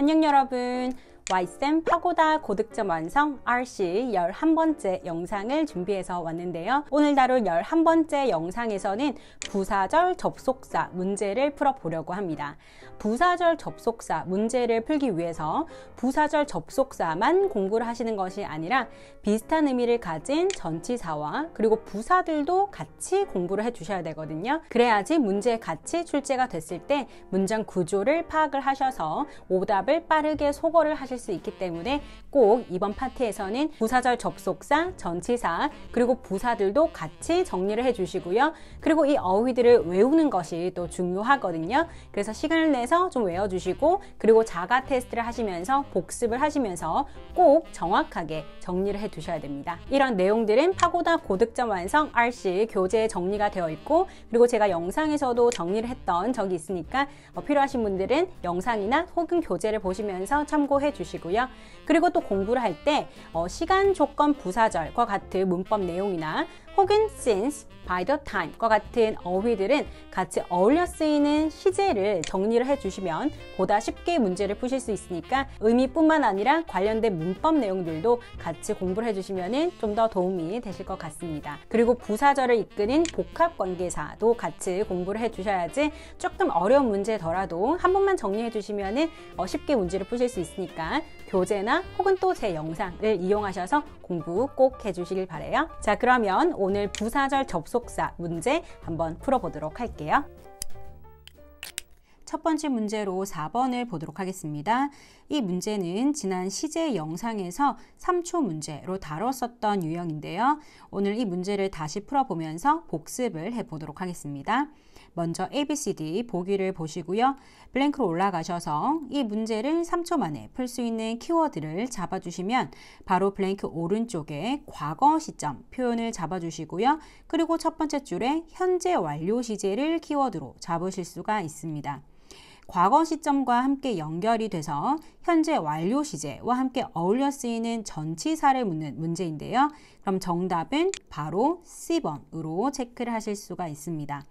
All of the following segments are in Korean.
안녕 여러분. 와이쌤 파고다 고득점 완성 RC 11번째 영상을 준비해서 왔는데요. 오늘 다룰 11번째 영상에서는 부사절 접속사 문제를 풀어보려고 합니다. 부사절 접속사 문제를 풀기 위해서 부사절 접속사만 공부를 하시는 것이 아니라 비슷한 의미를 가진 전치사와 그리고 부사들도 같이 공부를 해주셔야 되거든요. 그래야지 문제 같이 출제가 됐을 때 문장 구조를 파악을 하셔서 오답을 빠르게 소거를 하실 수 있기 때문에 꼭 이번 파트에서는 부사절 접속사, 전치사, 그리고 부사들도 같이 정리를 해주시고요. 그리고 이 어휘들을 외우는 것이 또 중요하거든요. 그래서 시간을 내서 좀 외워주시고 그리고 자가 테스트를 하시면서 복습을 하시면서 꼭 정확하게 정리를 해두셔야 됩니다. 이런 내용들은 파고다 고득점 완성 RC 교재에 정리가 되어 있고 그리고 제가 영상에서도 정리를 했던 적이 있으니까 어, 필요하신 분들은 영상이나 혹은 교재를 보시면서 참고해 주시고 주시고요. 그리고 또 공부를 할때 어, 시간 조건 부사절과 같은 문법 내용이나 혹은 since, by the time과 같은 어휘들은 같이 어울려 쓰이는 시제를 정리를 해주시면 보다 쉽게 문제를 푸실 수 있으니까 의미뿐만 아니라 관련된 문법 내용들도 같이 공부를 해주시면 좀 더 도움이 되실 것 같습니다. 그리고 부사절을 이끄는 복합관계사도 같이 공부를 해주셔야지 조금 어려운 문제더라도 한 번만 정리해주시면 어, 쉽게 문제를 푸실 수 있으니까 필요한 교재나 혹은 또 제 영상을 이용하셔서 공부 꼭 해주시길 바래요. 자 그러면 오늘 부사절 접속사 문제 한번 풀어보도록 할게요. 첫 번째 문제로 4번을 보도록 하겠습니다. 이 문제는 지난 시제 영상에서 3초 문제로 다뤘었던 유형인데요. 오늘 이 문제를 다시 풀어보면서 복습을 해보도록 하겠습니다. 먼저 ABCD 보기를 보시고요. 블랭크로 올라가셔서 이 문제를 3초 만에 풀 수 있는 키워드를 잡아주시면 바로 블랭크 오른쪽에 과거 시점 표현을 잡아주시고요. 그리고 첫 번째 줄에 현재 완료 시제를 키워드로 잡으실 수가 있습니다. 과거 시점과 함께 연결이 돼서 현재 완료 시제와 함께 어울려 쓰이는 전치사를 묻는 문제인데요. 그럼 정답은 바로 C번으로 체크를 하실 수가 있습니다.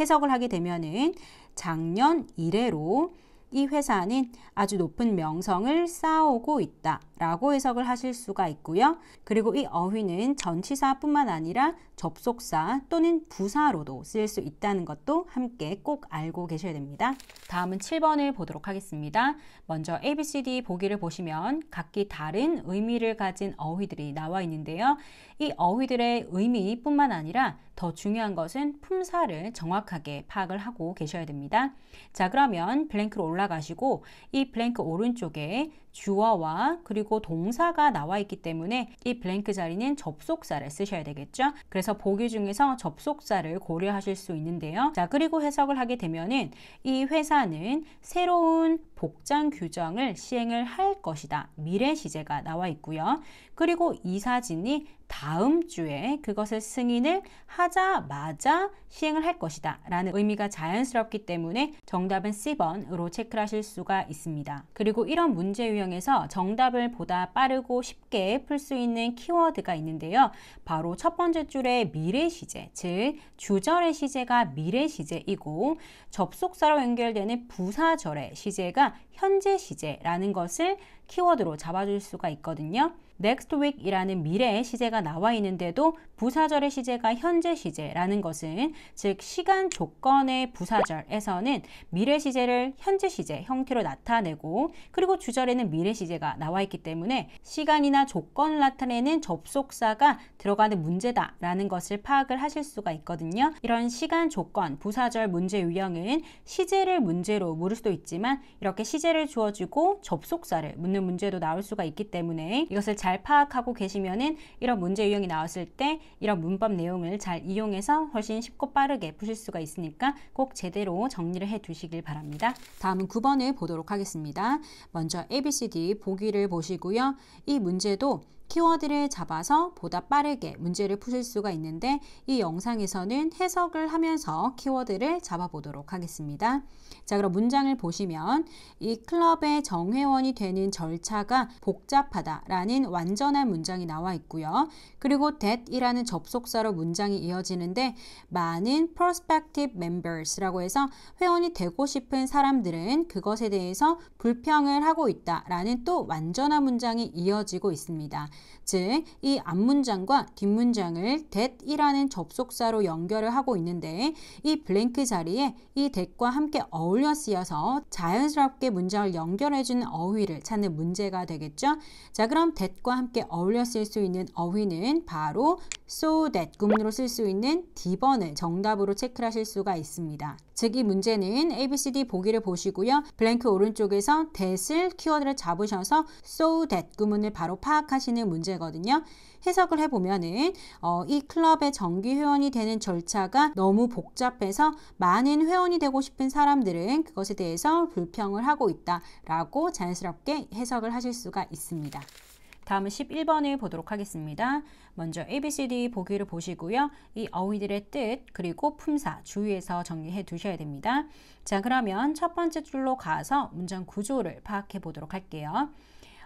해석을 하게 되면은 작년 이래로 이 회사는 아주 높은 명성을 쌓아오고 있다 라고 해석을 하실 수가 있고요. 그리고 이 어휘는 전치사뿐만 아니라 접속사 또는 부사로도 쓰일 수 있다는 것도 함께 꼭 알고 계셔야 됩니다. 다음은 7번을 보도록 하겠습니다. 먼저 ABCD 보기를 보시면 각기 다른 의미를 가진 어휘들이 나와 있는데요. 이 어휘들의 의미뿐만 아니라 더 중요한 것은 품사를 정확하게 파악을 하고 계셔야 됩니다. 자, 그러면 블랭크로 올라가시고 이 블랭크 오른쪽에 주어와 그리고 동사가 나와 있기 때문에 이 블랭크 자리는 접속사를 쓰셔야 되겠죠. 그래서 보기 중에서 접속사를 고려하실 수 있는데요. 자, 그리고 해석을 하게 되면은 이 회사는 새로운 복장 규정을 시행을 할 것이다. 미래 시제가 나와 있고요. 그리고 이사진이 다음 주에 그것을 승인을 하자마자 시행을 할 것이다 라는 의미가 자연스럽기 때문에 정답은 C번으로 체크하실 수가 있습니다. 그리고 이런 문제 유형 문항에서 정답을 보다 빠르고 쉽게 풀 수 있는 키워드가 있는데요. 바로 첫 번째 줄의 미래 시제, 즉 주절의 시제가 미래 시제이고 접속사로 연결되는 부사절의 시제가 현재 시제라는 것을 키워드로 잡아줄 수가 있거든요. next week이라는 미래의 시제가 나와 있는데도 부사절의 시제가 현재 시제라는 것은 즉 시간 조건의 부사절에서는 미래 시제를 현재 시제 형태로 나타내고 그리고 주절에는 미래 시제가 나와 있기 때문에 시간이나 조건을 나타내는 접속사가 들어가는 문제다라는 것을 파악을 하실 수가 있거든요. 이런 시간 조건 부사절 문제 유형은 시제를 문제로 물을 수도 있지만 이렇게 시제를 주어주고 접속사를 묻는 오는 문제도 나올 수가 있기 때문에 이것을 잘 파악하고 계시면은 이런 문제 유형이 나왔을 때 이런 문법 내용을 잘 이용해서 훨씬 쉽고 빠르게 푸실 수가 있으니까 꼭 제대로 정리를 해 두시길 바랍니다. 다음은 9번을 보도록 하겠습니다. 먼저 ABCD 보기를 보시고요. 이 문제도 키워드를 잡아서 보다 빠르게 문제를 푸실 수가 있는데 이 영상에서는 해석을 하면서 키워드를 잡아보도록 하겠습니다. 자 그럼 문장을 보시면 이 클럽의 정회원이 되는 절차가 복잡하다 라는 완전한 문장이 나와 있고요. 그리고 that이라는 접속사로 문장이 이어지는데 많은 prospective members라고 해서 회원이 되고 싶은 사람들은 그것에 대해서 불평을 하고 있다 라는 또 완전한 문장이 이어지고 있습니다. 즉, 이 앞문장과 뒷문장을 that이라는 접속사로 연결을 하고 있는데 이 블랭크 자리에 이 that과 함께 어울려 쓰여서 자연스럽게 문장을 연결해주는 어휘를 찾는 문제가 되겠죠. 자, 그럼 that과 함께 어울려 쓸 수 있는 어휘는 바로 so that 구문으로 쓸 수 있는 D번을 정답으로 체크하실 수가 있습니다. 즉, 이 문제는 ABCD 보기를 보시고요. 블랭크 오른쪽에서 that을 키워드를 잡으셔서 so that 구문을 바로 파악하시는 있는 문제거든요. 해석을 해보면은 어, 이 클럽의 정기 회원이 되는 절차가 너무 복잡해서 많은 회원이 되고 싶은 사람들은 그것에 대해서 불평을 하고 있다라고 자연스럽게 해석을 하실 수가 있습니다. 다음은 11번을 보도록 하겠습니다. 먼저 ABCD 보기를 보시고요. 이 어휘들의 뜻 그리고 품사 주의해서 정리해 두셔야 됩니다. 자 그러면 첫 번째 줄로 가서 문장 구조를 파악해 보도록 할게요.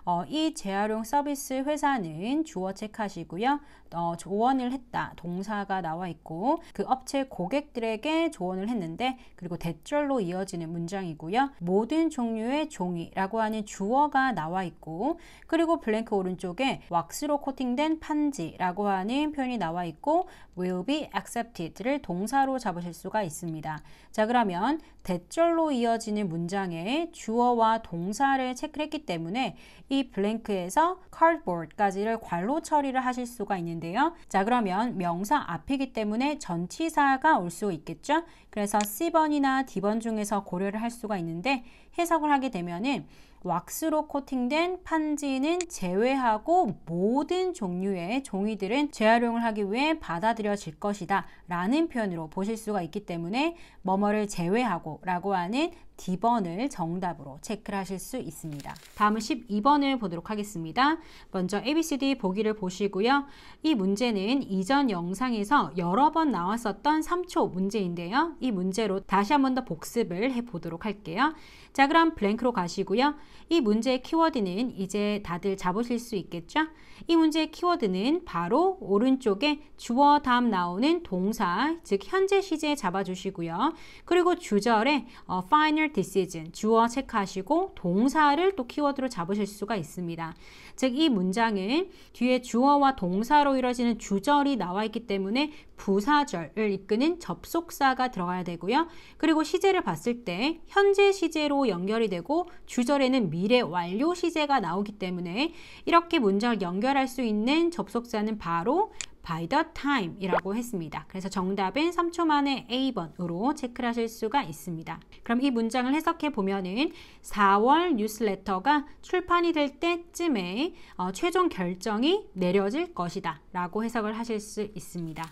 어, 이 재활용 서비스 회사는 주어 체크하시고요. 어, 조언을 했다 동사가 나와 있고 그 업체 고객들에게 조언을 했는데 그리고 대절로 이어지는 문장이고요. 모든 종류의 종이라고 하는 주어가 나와 있고 그리고 블랭크 오른쪽에 왁스로 코팅된 판지라고 하는 표현이 나와 있고 will be accepted를 동사로 잡으실 수가 있습니다. 자 그러면 대절로 이어지는 문장에 주어와 동사를 체크했기 때문에 이 블랭크에서 cardboard까지를 괄호 처리를 하실 수가 있는데요. 자 그러면 명사 앞이기 때문에 전치사가 올 수 있겠죠. 그래서 C번이나 D번 중에서 고려를 할 수가 있는데 해석을 하게 되면은 왁스로 코팅된 판지는 제외하고 모든 종류의 종이들은 재활용을 하기 위해 받아들여질 것이다 라는 표현으로 보실 수가 있기 때문에 뭐뭐를 제외하고 라고 하는 D번을 정답으로 체크 하실 수 있습니다. 다음은 12번을 보도록 하겠습니다. 먼저 ABCD 보기를 보시고요. 이 문제는 이전 영상에서 여러 번 나왔었던 3초 문제인데요. 이 문제로 다시 한 번 더 복습을 해보도록 할게요. 자 그럼 블랭크로 가시고요. 이 문제의 키워드는 이제 다들 잡으실 수 있겠죠? 이 문제의 키워드는 바로 오른쪽에 주어 다음 나오는 동사 즉 현재 시제 잡아주시고요. 그리고 주절에 어, final seasonal d i s e a s 주어 체크하시고 동사를 또 키워드로 잡으실 수가 있습니다. 즉 이 문장은 뒤에 주어와 동사로 이루어지는 주절이 나와 있기 때문에 부사절을 이끄는 접속사가 들어가야 되고요. 그리고 시제를 봤을 때 현재 시제로 연결이 되고 주절에는 미래 완료 시제가 나오기 때문에 이렇게 문장을 연결할 수 있는 접속사는 바로 by the time 이라고 했습니다. 그래서 정답은 3초 만에 A번으로 체크 하실 수가 있습니다. 그럼 이 문장을 해석해 보면은 4월 뉴스레터가 출판이 될 때쯤에 어, 최종 결정이 내려질 것이다 라고 해석을 하실 수 있습니다.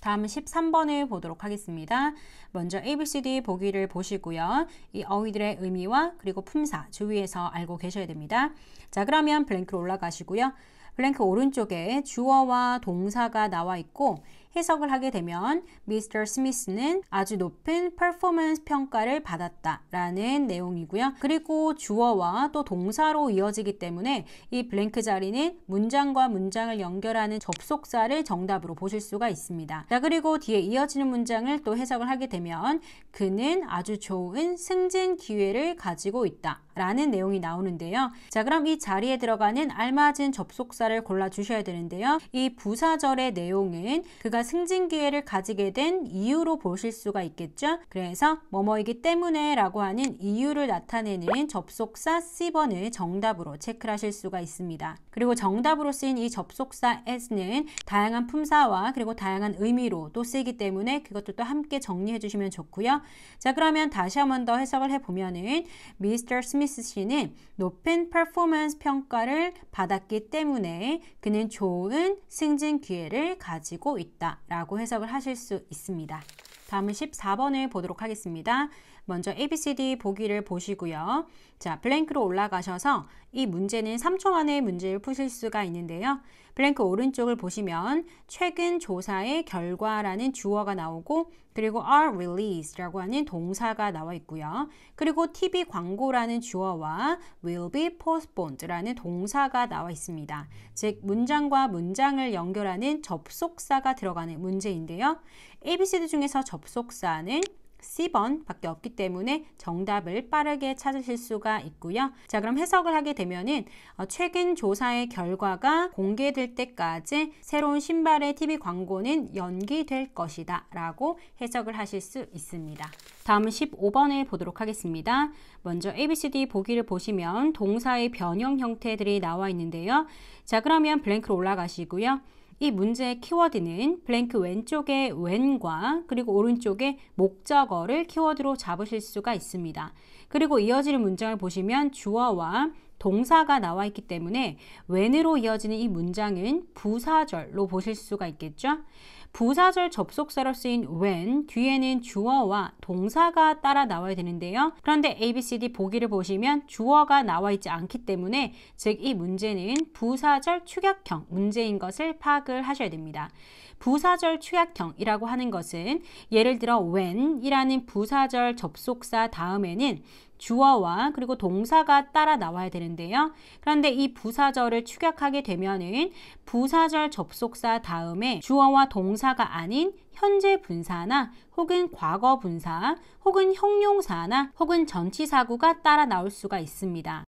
다음 13번을 보도록 하겠습니다. 먼저 ABCD 보기를 보시고요. 이 어휘들의 의미와 그리고 품사 주위에서 알고 계셔야 됩니다. 자 그러면 블랭크로 올라가시고요. 블랭크 오른쪽에 주어와 동사가 나와 있고 해석을 하게 되면 미스터 스미스는 아주 높은 퍼포먼스 평가를 받았다라는 내용이고요. 그리고 주어와 또 동사로 이어지기 때문에 이 블랭크 자리는 문장과 문장을 연결하는 접속사를 정답으로 보실 수가 있습니다. 자, 그리고 뒤에 이어지는 문장을 또 해석을 하게 되면 그는 아주 좋은 승진 기회를 가지고 있다. 라는 내용이 나오는데요. 자, 그럼 이 자리에 들어가는 알맞은 접속사를 골라 주셔야 되는데요. 이 부사절의 내용은 그가 승진 기회를 가지게 된 이유로 보실 수가 있겠죠. 그래서 뭐뭐이기 때문에 라고 하는 이유를 나타내는 접속사 C번을 정답으로 체크 하실 수가 있습니다. 그리고 정답으로 쓰인 이 접속사 S는 다양한 품사와 그리고 다양한 의미로 도 쓰이기 때문에 그것도 또 함께 정리해 주시면 좋고요. 자 그러면 다시 한번 더 해석을 해보면은 미스터 스미스 씨는 높은 퍼포먼스 평가를 받았기 때문에 그는 좋은 승진 기회를 가지고 있다. 라고 해석을 하실 수 있습니다. 다음은 14번을 보도록 하겠습니다. 먼저 ABCD 보기를 보시고요. 자, 블랭크로 올라가셔서 이 문제는 3초 만에 문제를 푸실 수가 있는데요. 블랭크 오른쪽을 보시면 최근 조사의 결과라는 주어가 나오고 그리고 are released라고 하는 동사가 나와 있고요. 그리고 TV 광고라는 주어와 will be postponed라는 동사가 나와 있습니다. 즉 문장과 문장을 연결하는 접속사가 들어가는 문제인데요. ABCD 중에서 접속사는 C번 밖에 없기 때문에 정답을 빠르게 찾으실 수가 있고요. 자 그럼 해석을 하게 되면은 어, 최근 조사의 결과가 공개될 때까지 새로운 신발의 TV 광고는 연기될 것이다 라고 해석을 하실 수 있습니다. 다음은 15번을 보도록 하겠습니다. 먼저 ABCD 보기를 보시면 동사의 변형 형태들이 나와 있는데요. 자 그러면 블랭크로 올라가시고요. 이 문제의 키워드는 블랭크 왼쪽에 when과 그리고 오른쪽에 목적어를 키워드로 잡으실 수가 있습니다. 그리고 이어지는 문장을 보시면 주어와 동사가 나와 있기 때문에 when으로 이어지는 이 문장은 부사절로 보실 수가 있겠죠. 부사절 접속사로 쓰인 when 뒤에는 주어와 동사가 따라 나와야 되는데요. 그런데 ABCD 보기를 보시면 주어가 나와 있지 않기 때문에 즉 이 문제는 부사절 축약형 문제인 것을 파악을 하셔야 됩니다. 부사절 축약형이라고 하는 것은 예를 들어 when이라는 부사절 접속사 다음에는 주어와 그리고 동사가 따라 나와야 되는데요. 그런데 이 부사절을 축약하게 되면은 부사절 접속사 다음에 주어와 동사가 아닌 현재 분사나 혹은 과거 분사 혹은 형용사나 혹은 전치사구가 따라 나올 수가 있습니다.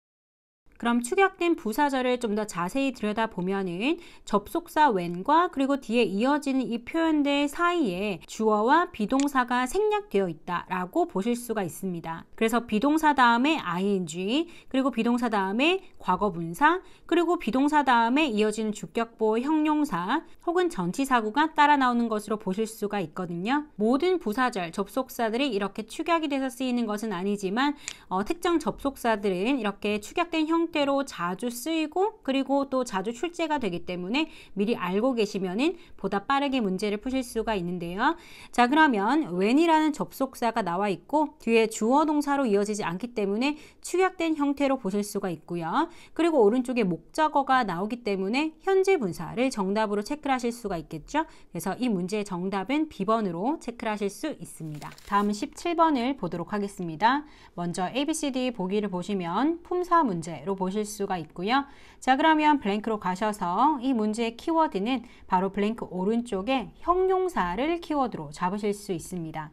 그럼 축약된 부사절을 좀 더 자세히 들여다보면은 접속사 when과 그리고 뒤에 이어지는 이 표현들 사이에 주어와 비동사가 생략되어 있다라고 보실 수가 있습니다. 그래서 비동사 다음에 ing, 그리고 비동사 다음에 과거분사, 그리고 비동사 다음에 이어지는 주격보 호 형용사 혹은 전치사구가 따라 나오는 것으로 보실 수가 있거든요. 모든 부사절, 접속사들이 이렇게 축약이 돼서 쓰이는 것은 아니지만 어, 특정 접속사들은 이렇게 축약된 형태 형태로 자주 쓰이고 그리고 또 자주 출제가 되기 때문에 미리 알고 계시면은 보다 빠르게 문제를 푸실 수가 있는데요. 자 그러면 when이라는 접속사가 나와 있고 뒤에 주어 동사로 이어지지 않기 때문에 축약된 형태로 보실 수가 있고요. 그리고 오른쪽에 목적어가 나오기 때문에 현재 분사를 정답으로 체크 하실 수가 있겠죠. 그래서 이 문제의 정답은 B번으로 체크 하실 수 있습니다. 다음 17번을 보도록 하겠습니다. 먼저 ABCD 보기를 보시면 품사 문제로 보실 수가 있고요. 자 그러면 블랭크로 가셔서 이 문제의 키워드는 바로 블랭크 오른쪽에 형용사를 키워드로 잡으실 수 있습니다.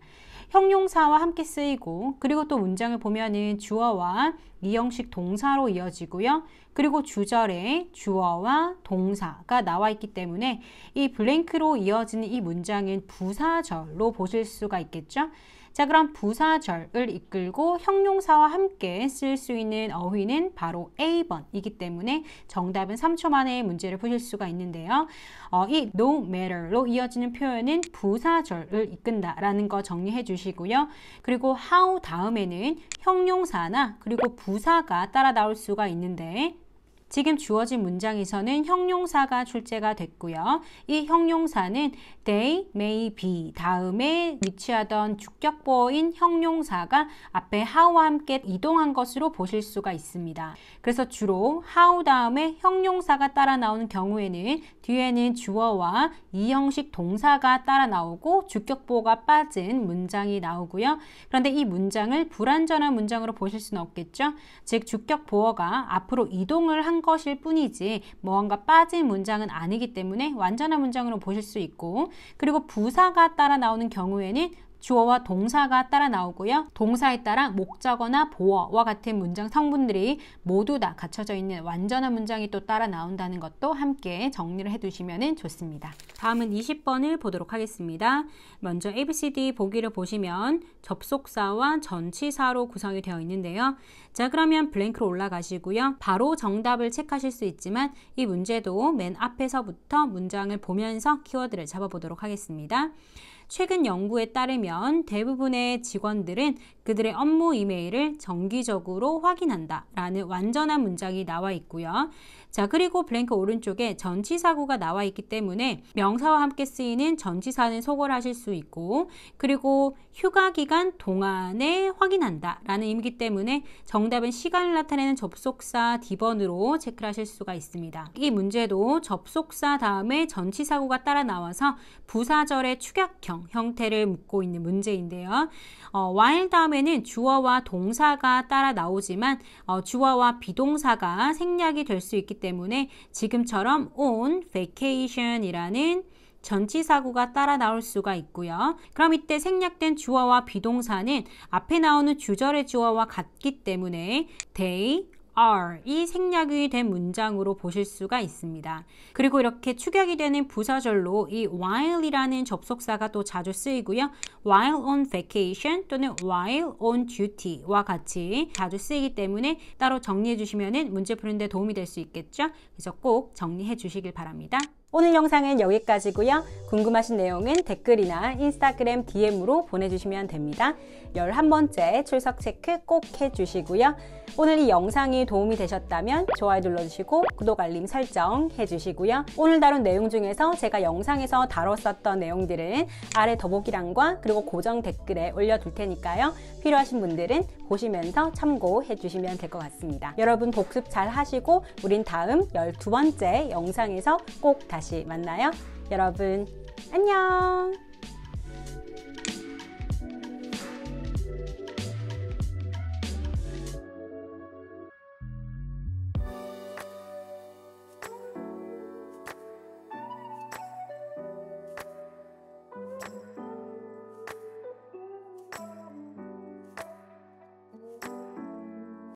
형용사와 함께 쓰이고 그리고 또 문장을 보면은 주어와 이형식 동사로 이어지고요. 그리고 주절에 주어와 동사가 나와 있기 때문에 이 블랭크로 이어지는 이 문장은 부사절로 보실 수가 있겠죠. 자 그럼 부사절을 이끌고 형용사와 함께 쓸 수 있는 어휘는 바로 A번이기 때문에 정답은 3초 만에 문제를 푸실 수가 있는데요. 어, 이 no matter로 이어지는 표현은 부사절을 이끈다라는 거 정리해 주시고요. 그리고 how 다음에는 형용사나 그리고 부사가 따라 나올 수가 있는데 지금 주어진 문장에서는 형용사가 출제가 됐고요. 이 형용사는 they, may, be 다음에 위치하던 주격보인 형용사가 앞에 how와 함께 이동한 것으로 보실 수가 있습니다. 그래서 주로 how 다음에 형용사가 따라 나오는 경우에는 뒤에는 주어와 이형식 동사가 따라 나오고 주격보가 빠진 문장이 나오고요. 그런데 이 문장을 불완전한 문장으로 보실 수는 없겠죠. 즉 주격보어가 앞으로 이동을 한 것일 뿐이지 무언가 빠진 문장은 아니기 때문에 완전한 문장으로 보실 수 있고 그리고 부사가 따라 나오는 경우에는 주어와 동사가 따라 나오고요. 동사에 따라 목적어나 보어와 같은 문장 성분들이 모두 다 갖춰져 있는 완전한 문장이 또 따라 나온다는 것도 함께 정리를 해두시면 좋습니다. 다음은 20번을 보도록 하겠습니다. 먼저 ABCD 보기를 보시면 접속사와 전치사로 구성이 되어 있는데요. 자 그러면 블랭크로 올라가시고요. 바로 정답을 체크하실 수 있지만 이 문제도 맨 앞에서부터 문장을 보면서 키워드를 잡아보도록 하겠습니다. 최근 연구에 따르면 대부분의 직원들은 그들의 업무 이메일을 정기적으로 확인한다 라는 완전한 문장이 나와 있고요. 자 그리고 블랭크 오른쪽에 전치사구가 나와 있기 때문에 명사와 함께 쓰이는 전치사는 소홀하실 수 있고 그리고 휴가 기간 동안에 확인한다 라는 의미이기 때문에 정답은 시간을 나타내는 접속사 디번으로체크 하실 수가 있습니다. 이 문제도 접속사 다음에 전치사구가 따라 나와서 부사절의 축약형 형태를 묻고 있는 문제인데요. 어, while 다음에 경우에는 주어와 동사가 따라 나오지만 어, 주어와 비동사가 생략이 될 수 있기 때문에 지금처럼 on vacation이라는 전치사구가 따라 나올 수가 있고요. 그럼 이때 생략된 주어와 비동사는 앞에 나오는 주절의 주어와 같기 때문에 d a y are이 생략이 된 문장으로 보실 수가 있습니다. 그리고 이렇게 축약이 되는 부사절로 이 while이라는 접속사가 또 자주 쓰이고요. while on vacation 또는 while on duty와 같이 자주 쓰이기 때문에 따로 정리해 주시면 문제 푸는데 도움이 될 수 있겠죠. 그래서 꼭 정리해 주시길 바랍니다. 오늘 영상은 여기까지고요. 궁금하신 내용은 댓글이나 인스타그램 DM으로 보내주시면 됩니다. 11번째 출석 체크 꼭 해주시고요. 오늘 이 영상이 도움이 되셨다면 좋아요 눌러주시고 구독 알림 설정 해주시고요. 오늘 다룬 내용 중에서 제가 영상에서 다뤘었던 내용들은 아래 더보기란과 그리고 고정 댓글에 올려둘 테니까요. 필요하신 분들은 보시면서 참고해주시면 될 것 같습니다. 여러분 복습 잘 하시고 우린 다음 12번째 영상에서 꼭 다시 다시 만나요. 여러분, 안녕!